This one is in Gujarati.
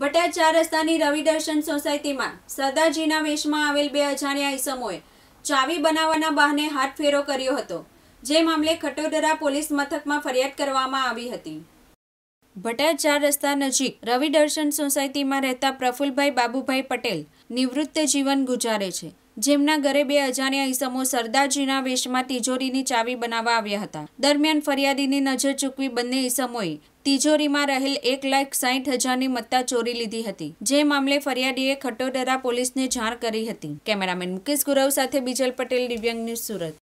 ભટ્ટા ચાર રસ્તાની રવિ દર્શન સોસાયટીમાં સરદારજીના વેશમાં આવેલ બે અજાણ્યા ઈસમોએ ચાવી બનાવવાના બહાને હાથ ફેરો કર્યો હતો જે મામલે ખટોદરા પોલીસ મથકમાં ફરિયાદ કરવામાં આવી હતી ભટા ચાર રસ્તા નજીક રવિ દર્શન સોસાયટીમાં રહેતા પ્રફુલભાઈ બાબુભાઈ પટેલ નિવૃત્ત જીવન ગુજારે છે જેમના ઘરે બે અજાણ્યા ઈસમો સરદારજીના વેશમાં તિજોરીની ચાવી બનાવવા આવ્યા હતા દરમિયાન ફરિયાદીની નજર ચૂકવી બંને ઈસમોએ તિજોરીમાં રહેલ એક લાખ સાઠ હજારની મત્તા ચોરી લીધી હતી જે મામલે ફરિયાદીએ ખટોદરા પોલીસને જાણ કરી હતી કેમેરામેન મુકેશ ગુરવ સાથે બીજલ પટેલ દિવ્યાંગ ન્યૂઝ સુરત